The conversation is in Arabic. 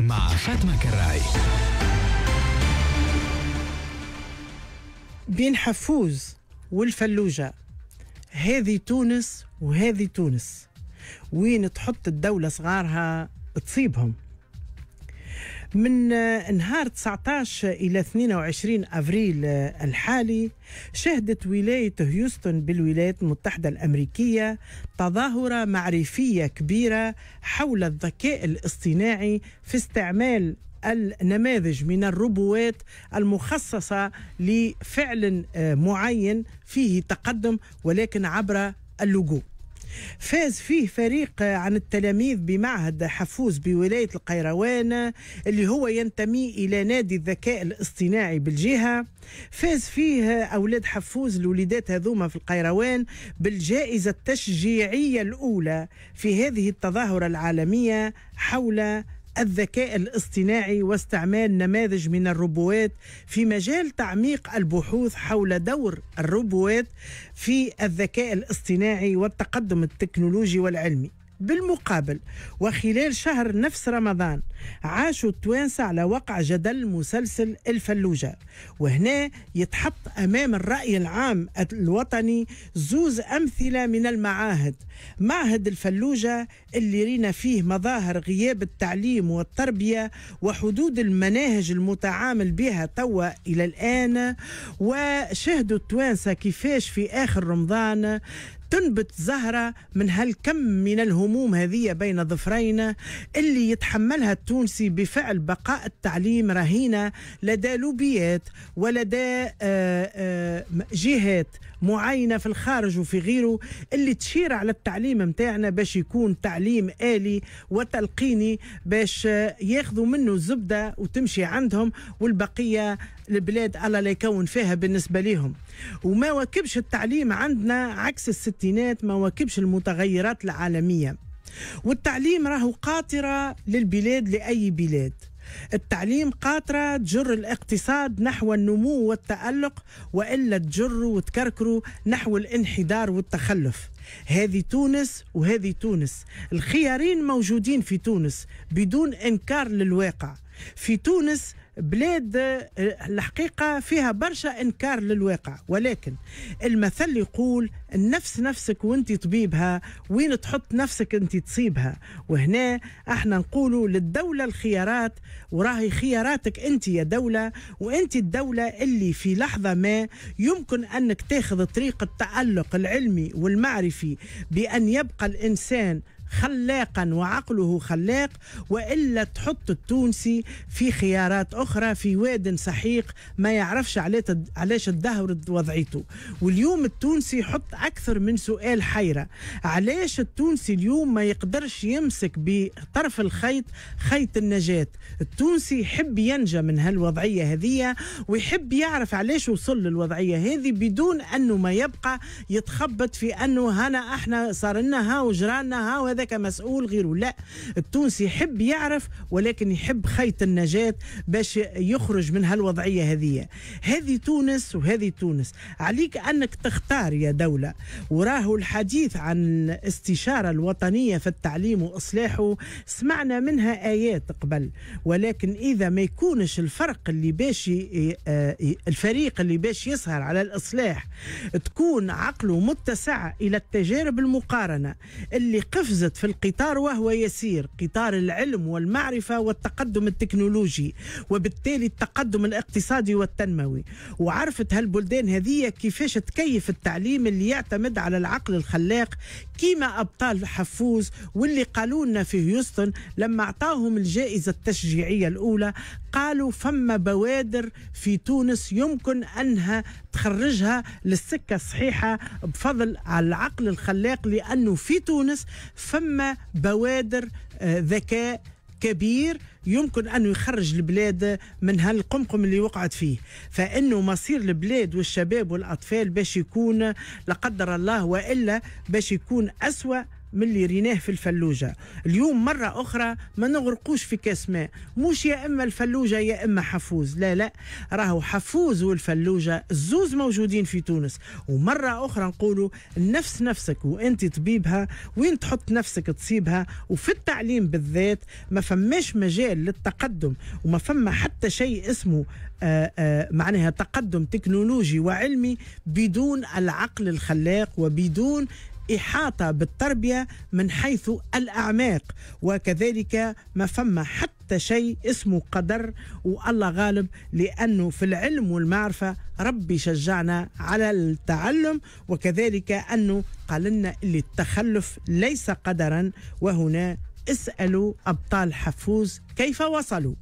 مع فاطمة كراي بين حفوز والفلوجة هذه تونس وهذه تونس وين تحط الدولة صغارها تصيبهم من آه، نهار 19 إلى 22 أفريل آه، الحالي شهدت ولاية هيوستن بالولايات المتحدة الأمريكية تظاهرة معرفية كبيرة حول الذكاء الاصطناعي في استعمال النماذج من الروبوات المخصصة لفعل آه، معين فيه تقدم ولكن عبر اللوجو فاز فيه فريق عن التلاميذ بمعهد حفوز بولاية القيروان اللي هو ينتمي إلى نادي الذكاء الاصطناعي بالجهة فاز فيه أولاد حفوز الوليدات هذوما في القيروان بالجائزة التشجيعية الأولى في هذه التظاهرة العالمية حول الذكاء الاصطناعي واستعمال نماذج من الروبوات في مجال تعميق البحوث حول دور الروبوات في الذكاء الاصطناعي والتقدم التكنولوجي والعلمي بالمقابل وخلال شهر نفس رمضان عاشوا التوانسة على وقع جدل مسلسل الفلوجة وهنا يتحط أمام الرأي العام الوطني زوز أمثلة من المعاهد معهد الفلوجة اللي رينا فيه مظاهر غياب التعليم والتربية وحدود المناهج المتعامل بها توا إلى الآن وشهدوا التوانسة كيفاش في آخر رمضان تنبت زهرة من هالكم من الهموم هذه بين ظفرينا اللي يتحملها التونسي بفعل بقاء التعليم رهينة لدى لوبيات ولدى آه، آه، جهات معينة في الخارج وفي غيره اللي تشير على التعليم متاعنا باش يكون تعليم آلي وتلقيني باش آه، ياخذوا منه زبدة وتمشي عندهم والبقية البلاد الله لا يكون فيها بالنسبة لهم وما واكبش التعليم عندنا عكس الست الستينات ما واكبش المتغيرات العالمية والتعليم راهو قاطرة للبلاد لأي بلاد التعليم قاطرة تجر الاقتصاد نحو النمو والتألق وإلا تجر وتكركر نحو الانحدار والتخلف هذه تونس وهذه تونس الخيارين موجودين في تونس بدون إنكار للواقع في تونس بلاد آه، الحقيقة فيها برشا إنكار للواقع ولكن المثل يقول النفس نفسك وانت طبيبها وين تحط نفسك انت تصيبها وهنا احنا نقولوا للدولة الخيارات وراهي خياراتك انت يا دولة وانت الدولة اللي في لحظة ما يمكن انك تاخذ طريق التألق العلمي والمعرفي بأن يبقى الإنسان خلاقا وعقله خلاق والا تحط التونسي في خيارات اخرى في واد سحيق ما يعرفش علاش الدهر وضعيته واليوم التونسي يحط اكثر من سؤال حيره علاش التونسي اليوم ما يقدرش يمسك بطرف الخيط خيط النجاه التونسي يحب ينجى من هالوضعيه هذه ويحب يعرف علاش وصل للوضعيه هذه بدون انه ما يبقى يتخبط في انه هنا احنا صار لنا ها وجرانا ها هذاك مسؤول غيره لا التونسي يحب يعرف ولكن يحب خيط النجاة باش يخرج من هالوضعية هذه هذه تونس وهذه تونس عليك أنك تختار يا دولة وراه الحديث عن الاستشارة الوطنية في التعليم وإصلاحه سمعنا منها آيات قبل ولكن إذا ما يكونش الفرق اللي باش آه، الفريق اللي باش يسهر على الإصلاح تكون عقله متسع إلى التجارب المقارنة اللي قفزة أنجزت في القطار وهو يسير قطار العلم والمعرفة والتقدم التكنولوجي وبالتالي التقدم الاقتصادي والتنموي وعرفت هالبلدان هذه كيفاش تكيف التعليم اللي يعتمد على العقل الخلاق كيما أبطال حفوز واللي قالوا لنا في هيوستن لما أعطاهم الجائزة التشجيعية الأولى قالوا فما بوادر في تونس يمكن أنها تخرجها للسكة الصحيحة بفضل العقل الخلاق لأنه في تونس فما بوادر آه، ذكاء كبير يمكن أن يخرج البلاد من هالقمقم اللي وقعت فيه فإنه مصير البلاد والشباب والأطفال باش يكون لقدر الله وإلا باش يكون أسوأ من اللي ريناه في الفلوجة اليوم مرة أخرى ما نغرقوش في كاس ماء مش يا إما الفلوجة يا إما حفوز لا لا راهو حفوز والفلوجة الزوز موجودين في تونس ومرة أخرى نقولوا نفس نفسك وأنت طبيبها وين تحط نفسك تصيبها وفي التعليم بالذات ما فماش مجال للتقدم وما فما حتى شيء اسمه آه، آه، معناها تقدم تكنولوجي وعلمي بدون العقل الخلاق وبدون إحاطة بالتربية من حيث الأعماق وكذلك ما فما حتى شيء اسمه قدر والله غالب لأنه في العلم والمعرفة ربي شجعنا على التعلم وكذلك أنه قال لنا اللي التخلف ليس قدرا وهنا اسألوا أبطال حفوز كيف وصلوا